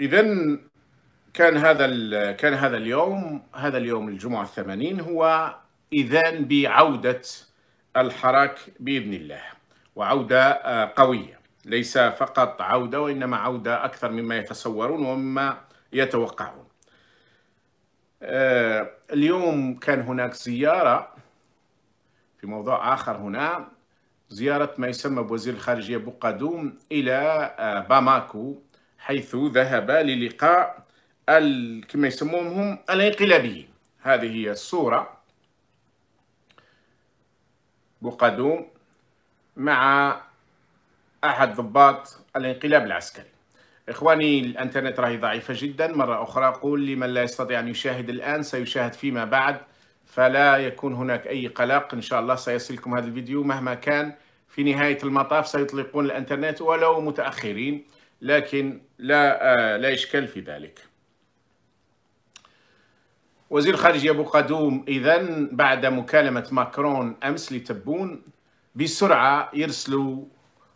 اذا كان هذا كان هذا اليوم هذا اليوم الجمعه الثمانين هو اذان بعوده الحراك باذن الله وعوده آه، قويه ليس فقط عوده وانما عوده اكثر مما يتصورون ومما يتوقعون. آه، اليوم كان هناك زياره في موضوع اخر هنا زياره ما يسمى بوزير الخارجيه بوقادوم الى آه، باماكو حيث ذهب للقاء كما يسمونهم الانقلابيين هذه هي الصورة بقدوم مع أحد ضباط الانقلاب العسكري إخواني الأنترنت راهي ضعيفة جدا مرة أخرى أقول لمن لا يستطيع أن يشاهد الآن سيشاهد فيما بعد فلا يكون هناك أي قلق إن شاء الله سيصلكم هذا الفيديو مهما كان في نهاية المطاف سيطلقون الأنترنت ولو متأخرين لكن لا آه، لا إشكال في ذلك وزير الخارجية أبو قدوم إذا بعد مكالمة ماكرون أمس لتبون بسرعة يرسلوا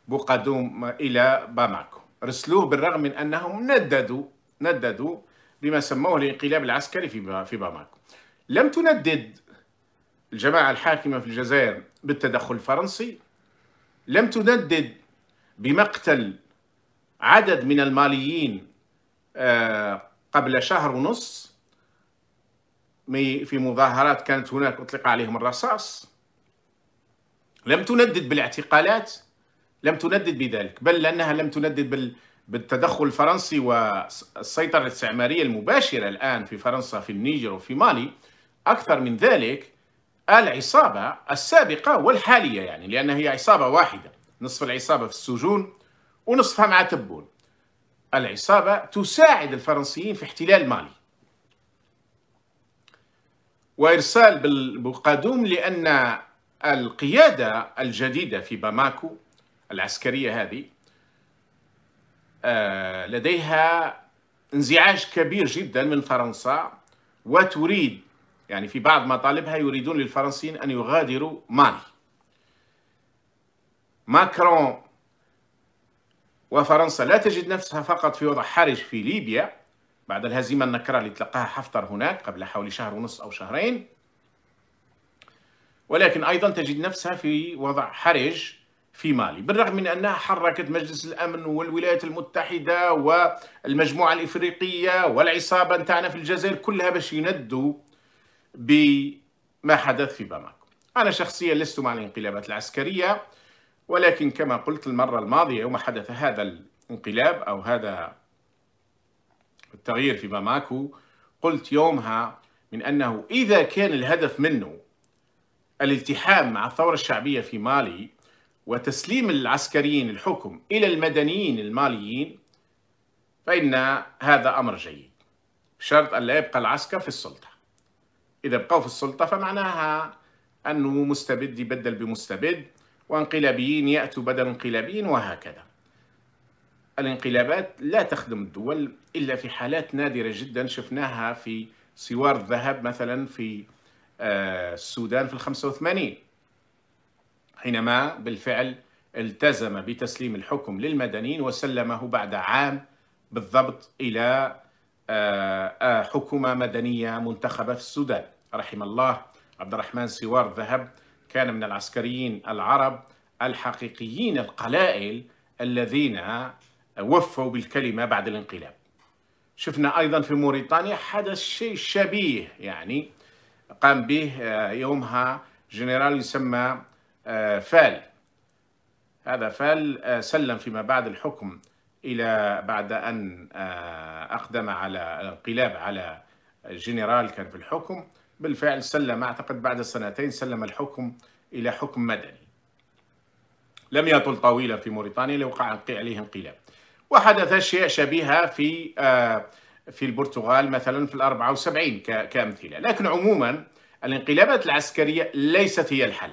أبو قدوم إلى باماكو رسلوه بالرغم من أنهم نددوا نددوا بما سموه الانقلاب العسكري في في باماكو لم تندد الجماعة الحاكمة في الجزائر بالتدخل الفرنسي لم تندد بمقتل عدد من الماليين آه، قبل شهر ونص في مظاهرات كانت هناك أطلق عليهم الرصاص لم تندد بالاعتقالات لم تندد بذلك بل لأنها لم تندد بالتدخل الفرنسي والسيطرة الاستعمارية المباشرة الآن في فرنسا في النيجر وفي مالي أكثر من ذلك العصابة السابقة والحالية يعني لأن هي عصابة واحدة نصف العصابة في السجون ونصفها مع تبون العصابة تساعد الفرنسيين في احتلال مالي وإرسال بالقادوم لأن القيادة الجديدة في باماكو العسكرية هذه آه، لديها انزعاج كبير جدا من فرنسا وتريد يعني في بعض مطالبها يريدون للفرنسيين أن يغادروا مالي ماكرون وفرنسا لا تجد نفسها فقط في وضع حرج في ليبيا بعد الهزيمة النكرة اللي تلقاها حفتر هناك قبل حوالي شهر ونص أو شهرين ولكن أيضا تجد نفسها في وضع حرج في مالي بالرغم من أنها حركت مجلس الأمن والولايات المتحدة والمجموعة الإفريقية والعصابة نتاعنا في الجزائر كلها باش يندوا بما حدث في باماكو أنا شخصيا لست مع الانقلابات العسكرية ولكن كما قلت المرة الماضية يوم حدث هذا الانقلاب أو هذا التغيير في باماكو قلت يومها من أنه إذا كان الهدف منه الالتحام مع الثورة الشعبية في مالي وتسليم العسكريين الحكم إلى المدنيين الماليين فإن هذا أمر جيد بشرط أن لا يبقى العسكر في السلطة إذا بقوا في السلطة فمعناها أنه مستبد يبدل بمستبد وانقلابيين يأتوا بدل انقلابيين وهكذا الانقلابات لا تخدم الدول إلا في حالات نادرة جدا شفناها في سوار الذهب مثلا في آه، السودان في الخمسة وثمانين حينما بالفعل التزم بتسليم الحكم للمدنيين وسلمه بعد عام بالضبط إلى آه، آه، حكومة مدنية منتخبة في السودان رحم الله عبد الرحمن سوار الذهب كان من العسكريين العرب الحقيقيين القلائل الذين وفوا بالكلمة بعد الانقلاب شفنا أيضا في موريتانيا حدث شيء شبيه يعني قام به آه، يومها جنرال يسمى آه، فال هذا فال آه، سلم فيما بعد الحكم إلى بعد أن أقدم على الانقلاب على جنرال كان في الحكم بالفعل سلم أعتقد بعد سنتين سلم الحكم إلى حكم مدني لم يطل طويلا في موريتانيا لوقع عليه انقلاب وحدث أشياء شبيهة في آه، في البرتغال مثلا في ال 74 كأمثلة لكن عموما الانقلابات العسكرية ليست هي الحل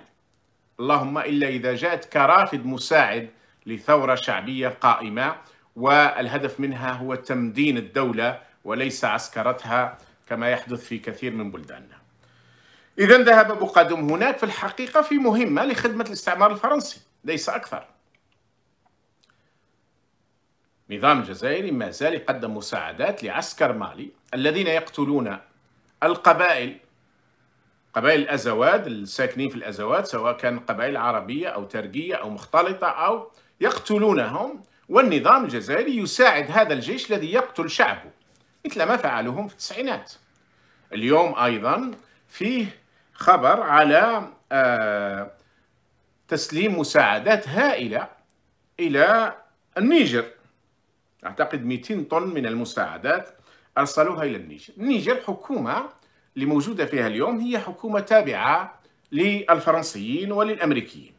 اللهم إلا إذا جاءت كرافد مساعد لثورة شعبية قائمة والهدف منها هو تمدين الدولة وليس عسكرتها كما يحدث في كثير من بلداننا إذا ذهب بقادوم هناك في الحقيقة في مهمة لخدمة الاستعمار الفرنسي ليس أكثر نظام الجزائري ما زال يقدم مساعدات لعسكر مالي الذين يقتلون القبائل قبائل الأزواد الساكنين في الأزواد سواء كان قبائل عربية أو ترقية أو مختلطة أو يقتلونهم والنظام الجزائري يساعد هذا الجيش الذي يقتل شعبه مثل ما فعلوهم في التسعينات اليوم أيضا فيه خبر على آه، تسليم مساعدات هائلة إلى النيجر أعتقد 200 طن من المساعدات أرسلوها إلى النيجر النيجر حكومة اللي موجودة فيها اليوم هي حكومة تابعة للفرنسيين وللأمريكيين